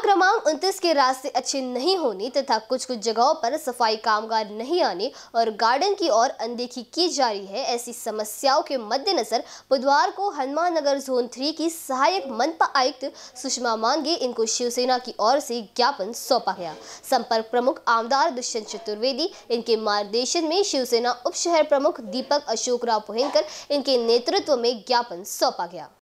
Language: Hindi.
क्रमांक उनतीस के रास्ते अच्छे नहीं होने तथा कुछ कुछ जगहों पर सफाई कामगार नहीं आने और गार्डन की ओर अनदेखी की जा रही है ऐसी समस्याओं के मद्देनजर बुधवार को हनुमान नगर जोन थ्री की सहायक मनपा आयुक्त सुषमा मांगे इनको शिवसेना की ओर से ज्ञापन सौंपा गया संपर्क प्रमुख आमदार दुष्यंत चतुर्वेदी इनके मार्गदर्शन में शिवसेना उप शहर प्रमुख दीपक अशोक राव पुहिनकर इनके नेतृत्व में ज्ञापन सौंपा गया